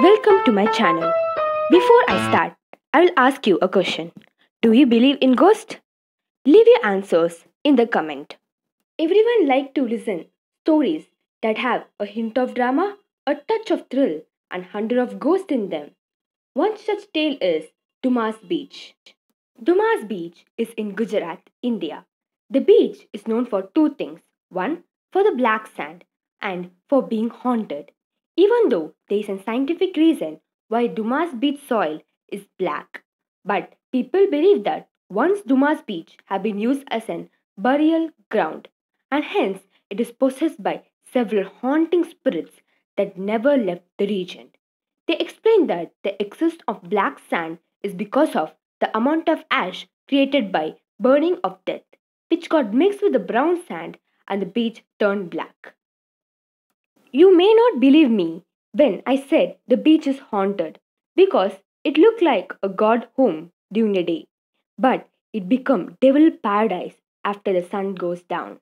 Welcome to my channel. Before I start, I will ask you a question. Do you believe in ghosts? Leave your answers in the comment. Everyone like to listen stories that have a hint of drama, a touch of thrill and hundred of ghosts in them. One such tale is Dumas Beach. Dumas Beach is in Gujarat, India. The beach is known for two things. One, for the black sand and for being haunted. Even though there is a scientific reason why Dumas Beach soil is black, but people believe that once Dumas Beach had been used as a burial ground, and hence it is possessed by several haunting spirits that never left the region. They explain that the exist of black sand is because of the amount of ash created by burning of death, which got mixed with the brown sand and the beach turned black. You may not believe me when I said the beach is haunted because it looked like a god home during the day, but it become devil paradise after the sun goes down.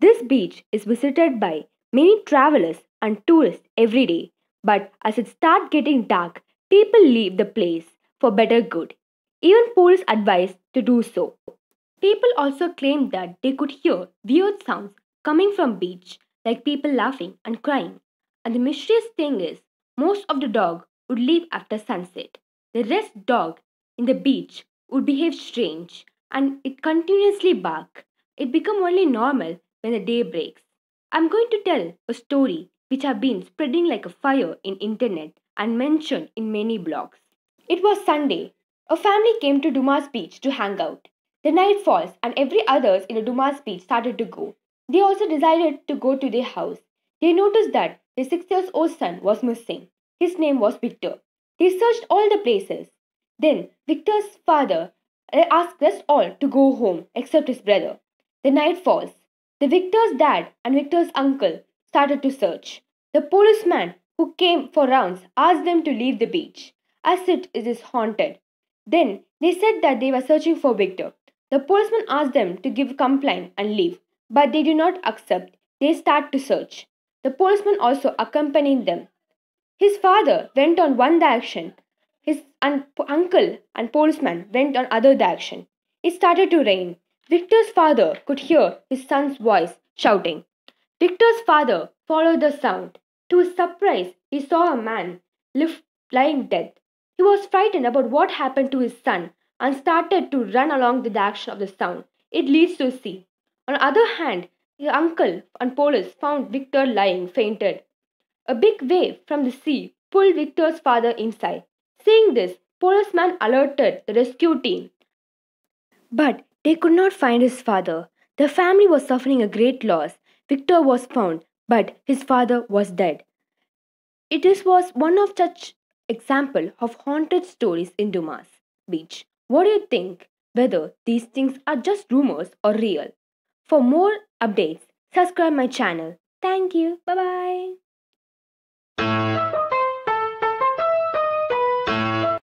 This beach is visited by many travelers and tourists every day, but as it start getting dark, people leave the place for better good. Even police advise to do so. People also claim that they could hear weird sounds coming from beach like people laughing and crying. And the mysterious thing is, most of the dog would leave after sunset. The rest dog in the beach would behave strange and it continuously bark. It become only normal when the day breaks. I'm going to tell a story which have been spreading like a fire in internet and mentioned in many blogs. It was Sunday. A family came to Dumas Beach to hang out. The night falls and every others in the Dumas Beach started to go. They also decided to go to their house. They noticed that their six years old son was missing. His name was Victor. They searched all the places. Then Victor's father eh, asked us all to go home except his brother. The night falls. The Victor's dad and Victor's uncle started to search. The policeman who came for rounds asked them to leave the beach as it is haunted. Then they said that they were searching for Victor. The policeman asked them to give complaint and leave. But they do not accept. They start to search. The policeman also accompanied them. His father went on one direction. His un- uncle and policeman went on other direction. It started to rain. Victor's father could hear his son's voice shouting. Victor's father followed the sound. To his surprise, he saw a man lift, lying dead. He was frightened about what happened to his son and started to run along the direction of the sound. It leads to sea. On the other hand, the uncle and Polis found Victor lying fainted. A big wave from the sea pulled Victor's father inside. Seeing this, Policeman alerted the rescue team. But they could not find his father. The family was suffering a great loss. Victor was found, but his father was dead. It is was one of such example of haunted stories in Dumas Beach. What do you think? Whether these things are just rumors or real? For more updates, subscribe my channel. Thank you. Bye-bye.